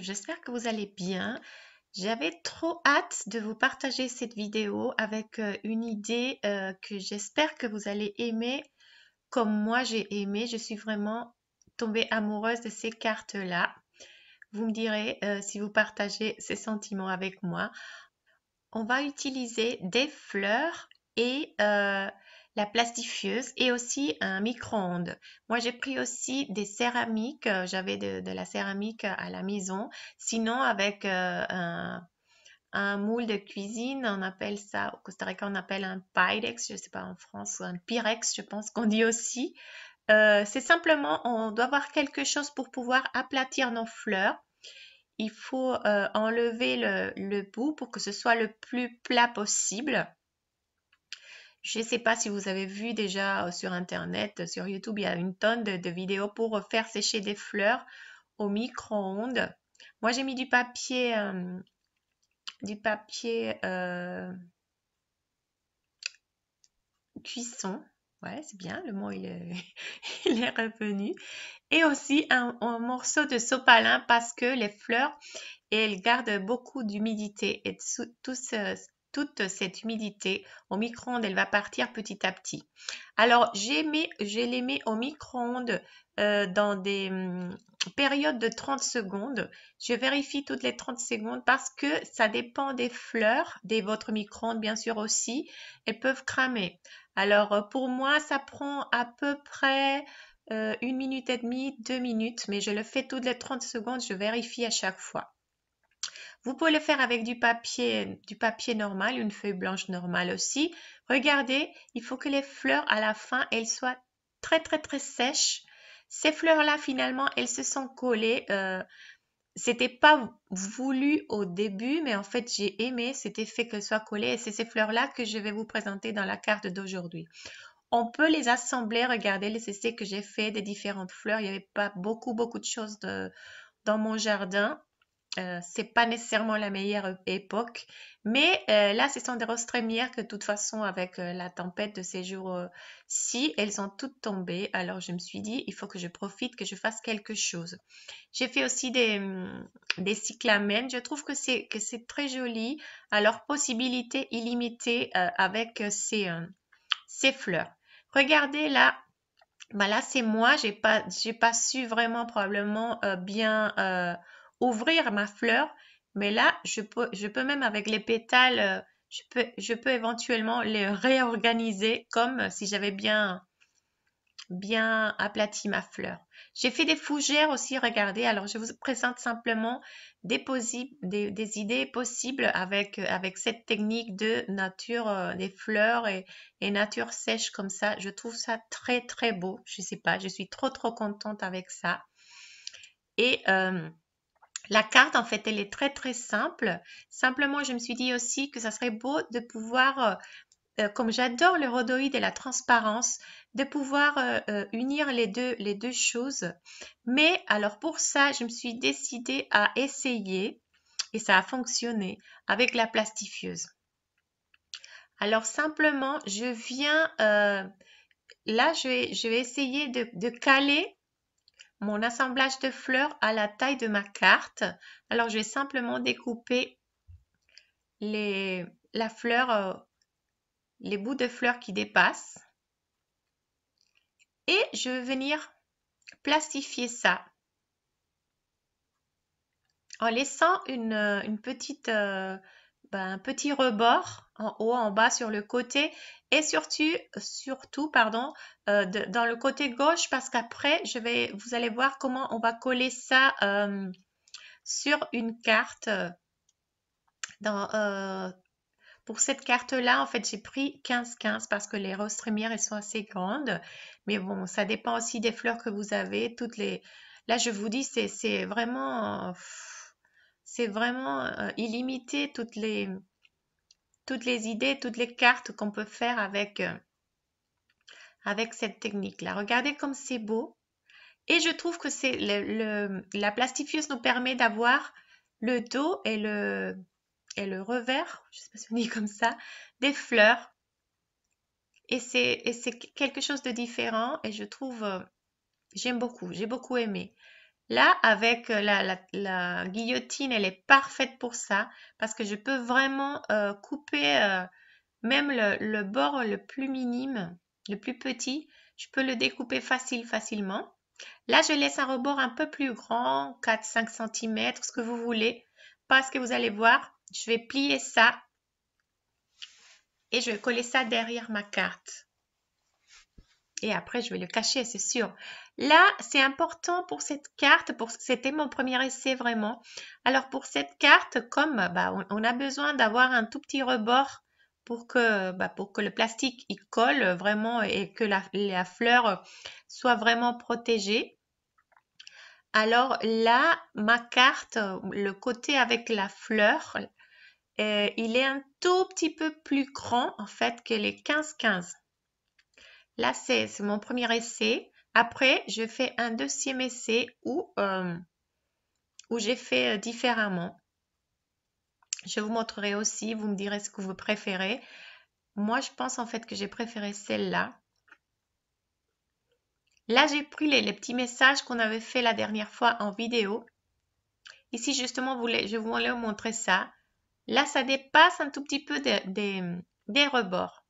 j'espère que vous allez bien. J'avais trop hâte de vous partager cette vidéo avec euh, une idée euh, que j'espère que vous allez aimer comme moi j'ai aimé. Je suis vraiment tombée amoureuse de ces cartes-là. Vous me direz euh, si vous partagez ces sentiments avec moi. On va utiliser des fleurs et la plastifieuse et aussi un micro-ondes. Moi, j'ai pris aussi des céramiques. Euh, j'avais de, la céramique à la maison. Sinon, avec euh, un, moule de cuisine, on appelle ça, au Costa Rica, on appelle un Pyrex, je ne sais pas en France, ou un Pyrex, je pense qu'on dit aussi. Euh, c'est simplement, on doit avoir quelque chose pour pouvoir aplatir nos fleurs il faut enlever le, bout pour que ce soit le plus plat possible. Je ne sais pas si vous avez vu déjà euh, sur Internet, euh, sur YouTube, il y a une tonne de, vidéos pour euh, faire sécher des fleurs au micro-ondes. Moi, j'ai mis du papier, du papier cuisson. Ouais, c'est bien, le mot il est, revenu. Et aussi un, morceau de sopalin parce que les fleurs, elles gardent beaucoup d'humidité et tout ce, toute cette humidité au micro-ondes, elle va partir petit à petit. Alors, j'ai je les mets au micro-ondes euh, dans des hum, périodes de 30 secondes. Je vérifie toutes les 30 secondes parce que ça dépend des fleurs, des votre micro-ondes bien sûr aussi. Elles peuvent cramer. Alors, euh, pour moi, ça prend à peu près euh, une minute et demie, deux minutes, mais je le fais toutes les 30 secondes, je vérifie à chaque fois. Vous pouvez le faire avec du papier, du papier normal, une feuille blanche normale aussi. Regardez, il faut que les fleurs à la fin, elles soient très très très sèches. Ces fleurs-là, finalement, elles se sont collées. Ce euh, c'était pas voulu au début, mais en fait, j'ai aimé cet effet qu'elles soient collées. Et c'est ces fleurs-là que je vais vous présenter dans la carte d'aujourd'hui. On peut les assembler. Regardez les ce que j'ai fait des différentes fleurs. Il n'y avait pas beaucoup, beaucoup de choses dans mon jardin. Euh, c'est pas nécessairement la meilleure époque, mais euh, là, ce sont des roses que, de toute façon, avec euh, la tempête de ces jours-ci, elles ont toutes tombées. Alors, je me suis dit, il faut que je profite, que je fasse quelque chose. J'ai fait aussi des, mm, des cyclamènes. Je trouve que c'est, que c'est très joli. Alors, possibilité illimitée avec ces, fleurs. Regardez là, bah là c'est moi, j'ai pas, pas su vraiment probablement bien ouvrir ma fleur, mais là, je peux, je peux même avec les pétales, euh, je peux, je peux éventuellement les réorganiser comme si j'avais bien, bien aplati ma fleur. J'ai fait des fougères aussi, regardez. Alors, je vous présente simplement des, possibles des idées possibles avec, avec cette technique de nature euh, des fleurs et, et, nature sèche comme ça. Je trouve ça très, très beau. Je sais pas, je suis trop, trop contente avec ça. Et euh, la carte, en fait, elle est très, très simple. Simplement, je me suis dit aussi que ça serait beau de pouvoir, euh, euh, comme j'adore le rhodoïde et la transparence, de pouvoir euh, unir les deux, les deux choses. Mais alors, pour ça, je me suis décidée à essayer, et ça a fonctionné, avec la plastifieuse. Alors, simplement, je viens... là, je vais, je vais essayer de caler mon assemblage de fleurs à la taille de ma carte. Alors, je vais simplement découper les, la fleur, euh, les bouts de fleurs qui dépassent. Et je vais venir plastifier ça en laissant une, une petite euh, ben, un petit rebord en haut, en bas, sur le côté et surtout, surtout pardon, euh, dans le côté gauche parce qu'après, je vais, vous allez voir comment on va coller ça euh, sur une carte. Euh, pour cette carte-là, en fait, j'ai pris 15-15 parce que les roses trémières, elles sont assez grandes. Mais bon, ça dépend aussi des fleurs que vous avez. Toutes les... Là, je vous dis, c'est vraiment c'est vraiment euh, illimité toutes les, toutes les idées, toutes les cartes qu'on peut faire avec, euh, avec cette technique-là. Regardez comme c'est beau. Et je trouve que c'est la plastifieuse nous permet d'avoir le dos et le, et le revers, je sais pas si on dit comme ça, des fleurs. Et c'est quelque chose de différent et je trouve, euh, j'aime beaucoup, j'ai beaucoup aimé. Là, avec euh, la, guillotine, elle est parfaite pour ça parce que je peux vraiment euh, couper euh, même le, le, bord le plus minime, le plus petit. Je peux le découper facile, facilement. Là, je laisse un rebord un peu plus grand, 4-5 cm, ce que vous voulez, parce que vous allez voir, je vais plier ça et je vais coller ça derrière ma carte. Et après, je vais le cacher, c'est sûr. Là, c'est important pour cette carte. Pour, c'était mon premier essai vraiment. Alors, pour cette carte, comme bah, on, a besoin d'avoir un tout petit rebord pour que, bah, pour que le plastique y colle vraiment et que la, fleur soit vraiment protégée. Alors là, ma carte, le côté avec la fleur, euh, il est un tout petit peu plus grand en fait que les 15-15. Là, c'est mon premier essai. Après, je fais un deuxième essai où, euh, j'ai fait euh, différemment. Je vous montrerai aussi, vous me direz ce que vous préférez. Moi, je pense en fait que j'ai préféré celle-là. Là, j'ai pris les, petits messages qu'on avait fait la dernière fois en vidéo. Ici, justement, je voulais vous montrer ça. Là, ça dépasse un tout petit peu des, des rebords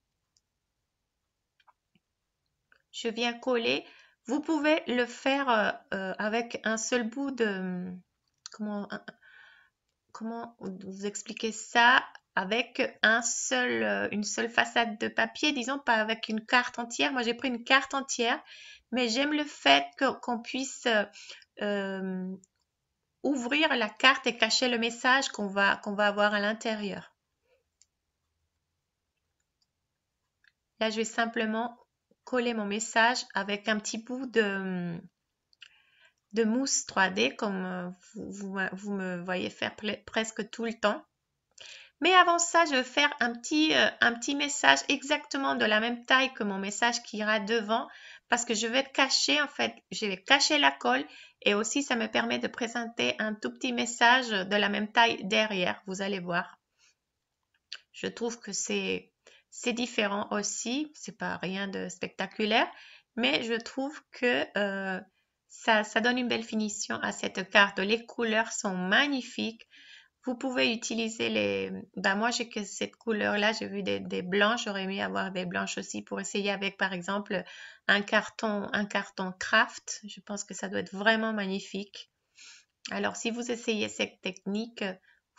je viens coller. Vous pouvez le faire euh, euh, avec un seul bout de... Comment, vous expliquer ça avec un seul, euh, une seule façade de papier, disons pas avec une carte entière. Moi, j'ai pris une carte entière, mais j'aime le fait qu'on puisse ouvrir la carte et cacher le message qu'on va, qu'on va avoir à l'intérieur. Là, je vais simplement coller mon message avec un petit bout de, mousse 3D comme euh, vous, me voyez faire presque tout le temps. Mais avant ça, je vais faire un petit, euh, un petit message exactement de la même taille que mon message qui ira devant parce que je vais cacher, en fait, je vais cacher la colle et aussi ça me permet de présenter un tout petit message de la même taille derrière. Vous allez voir. Je trouve que c'est c'est différent aussi, c'est pas rien de spectaculaire, mais je trouve que euh, ça, donne une belle finition à cette carte. Les couleurs sont magnifiques. Vous pouvez utiliser les... Bah, moi, j'ai que cette couleur-là. J'ai vu des, blanches, J'aurais aimé avoir des blanches aussi pour essayer avec, par exemple, un carton, un carton craft. Je pense que ça doit être vraiment magnifique. Alors, si vous essayez cette technique,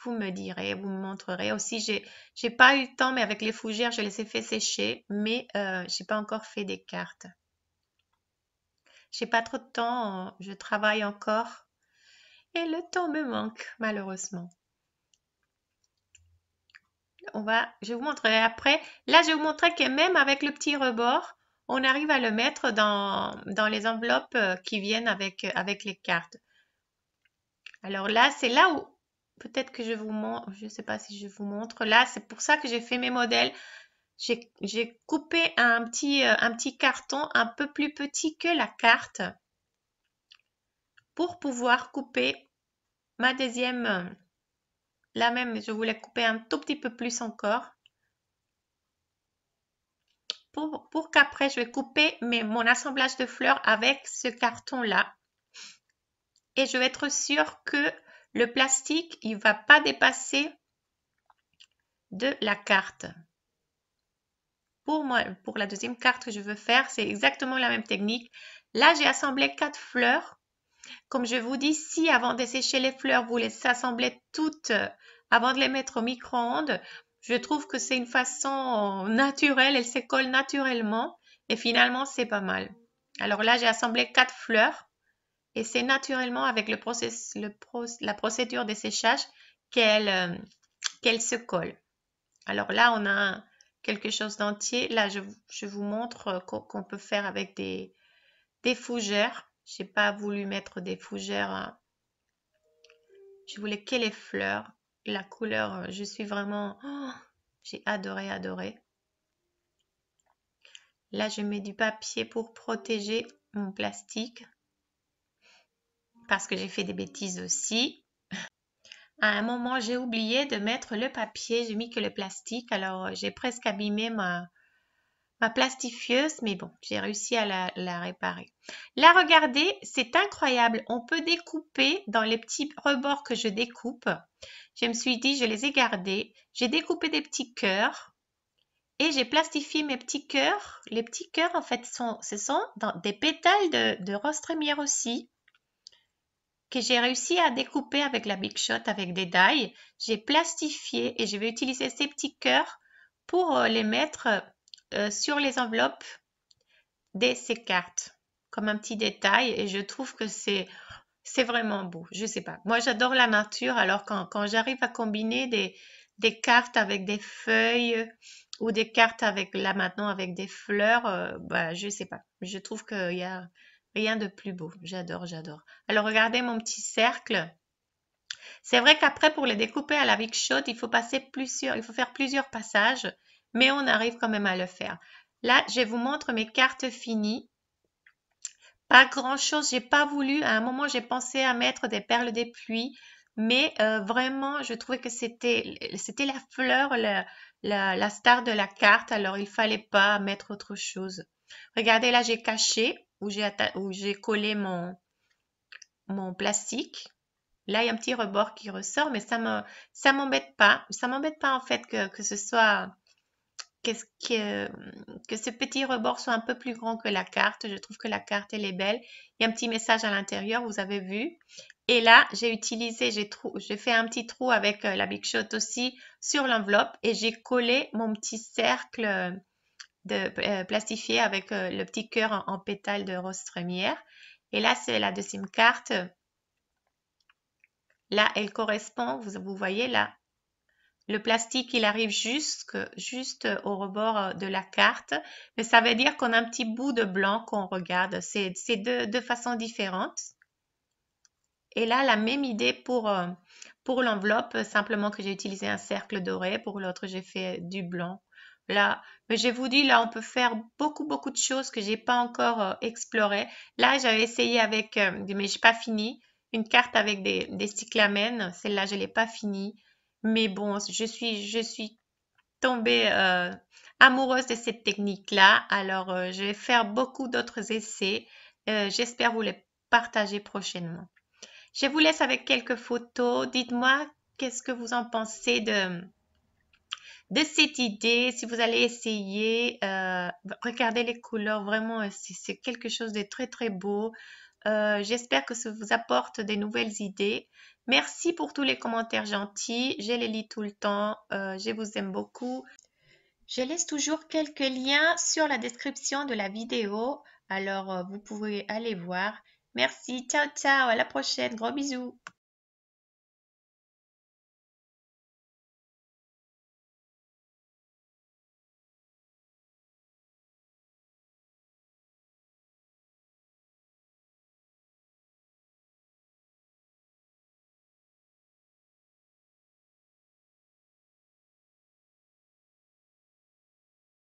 vous me direz, vous me montrerez. Aussi, j'ai n'ai pas eu le temps, mais avec les fougères, je les ai fait sécher, mais je euh, j'ai pas encore fait des cartes. J'ai pas trop de temps, je travaille encore et le temps me manque malheureusement. On va, je vous montrerai après. Là, je vous montrerai que même avec le petit rebord, on arrive à le mettre dans, les enveloppes euh, qui viennent avec, avec les cartes. Alors là, c'est là où peut-être que je vous montre, je ne sais pas si je vous montre. Là, c'est pour ça que j'ai fait mes modèles. J'ai coupé un petit, euh, un petit carton un peu plus petit que la carte pour pouvoir couper ma deuxième. Euh, la même, je voulais couper un tout petit peu plus encore. Pour, qu'après, je vais couper mon assemblage de fleurs avec ce carton-là. Et je vais être sûre que le plastique, il ne va pas dépasser de la carte. Pour, moi, pour la deuxième carte que je veux faire, c'est exactement la même technique. Là, j'ai assemblé quatre fleurs. Comme je vous dis, si avant de sécher les fleurs, vous les assemblez toutes euh, avant de les mettre au micro-ondes, je trouve que c'est une façon naturelle, elles se naturellement et finalement, c'est pas mal. Alors là, j'ai assemblé quatre fleurs et c'est naturellement avec le process, la procédure de séchage euh, qu'elle se colle. Alors là, on a quelque chose d'entier. Là, je, vous montre euh, qu'on peut faire avec des, des fougères. Je n'ai pas voulu mettre des fougères. Hein. Je voulais que les fleurs. La couleur, euh, je suis vraiment... Oh, j'ai adoré, adoré. Là, je mets du papier pour protéger mon plastique parce que j'ai fait des bêtises aussi. À un moment, j'ai oublié de mettre le papier, j'ai mis que le plastique, alors euh, j'ai presque abîmé ma, ma plastifieuse, mais bon, j'ai réussi à la, réparer. Là, regardez, c'est incroyable, on peut découper dans les petits rebords que je découpe. Je me suis dit, je les ai gardés, j'ai découpé des petits cœurs et j'ai plastifié mes petits cœurs. Les petits cœurs, en fait, sont, ce sont des pétales de, de aussi que j'ai réussi à découper avec la Big Shot avec des dailles. J'ai plastifié et je vais utiliser ces petits cœurs pour euh, les mettre euh, sur les enveloppes de ces cartes comme un petit détail et je trouve que c'est c'est vraiment beau. Je sais pas. Moi, j'adore la nature. Alors, quand, j'arrive à combiner des, des, cartes avec des feuilles ou des cartes avec, là maintenant, avec des fleurs, euh, bah, je sais pas. Je trouve qu'il y a, Rien de plus beau. J'adore, j'adore. Alors, regardez mon petit cercle. C'est vrai qu'après, pour les découper à la vic chaude, il faut passer plusieurs, il faut faire plusieurs passages, mais on arrive quand même à le faire. Là, je vous montre mes cartes finies. Pas grand chose, j'ai pas voulu. À un moment, j'ai pensé à mettre des perles des pluies, mais euh, vraiment, je trouvais que c'était, c'était la fleur, la, la star de la carte. Alors, il fallait pas mettre autre chose. Regardez, là, j'ai caché où j'ai collé mon, mon plastique. Là, il y a un petit rebord qui ressort, mais ça me, m'embête pas. Ça m'embête pas en fait que, ce soit quest -ce que, que ce petit rebord soit un peu plus grand que la carte. Je trouve que la carte elle est belle. Il y a un petit message à l'intérieur, vous avez vu. Et là, j'ai utilisé, j'ai fait un petit trou avec euh, la Big Shot aussi sur l'enveloppe et j'ai collé mon petit cercle euh, de, euh, avec euh, le petit cœur en, pétale de rose Et là, c'est la deuxième carte. Là, elle correspond, vous, vous voyez là, le plastique, il arrive jusque, juste au rebord euh, de la carte. Mais ça veut dire qu'on a un petit bout de blanc qu'on regarde. C'est de, de façons différentes. Et là, la même idée pour, pour l'enveloppe, simplement que j'ai utilisé un cercle doré. Pour l'autre, j'ai fait du blanc. Là, mais je vous dis, là, on peut faire beaucoup, beaucoup de choses que j'ai pas encore euh, explorées. Là, j'avais essayé avec, euh, mais je pas fini, une carte avec des, des cyclamènes. Celle-là, je ne l'ai pas fini Mais bon, je suis, je suis tombée euh, amoureuse de cette technique-là. Alors, je vais faire beaucoup d'autres essais. J'espère vous les partager prochainement. Je vous laisse avec quelques photos. Dites-moi qu'est-ce que vous en pensez de, de cette idée, si vous allez essayer, euh, regardez les couleurs, vraiment, euh, c'est quelque chose de très, très beau. Euh, j'espère que ça vous apporte des nouvelles idées. Merci pour tous les commentaires gentils. Je les lis tout le temps. je vous aime beaucoup. Je laisse toujours quelques liens sur la description de la vidéo. Alors, vous pouvez aller voir. Merci. Ciao, ciao. À la prochaine. Gros bisous.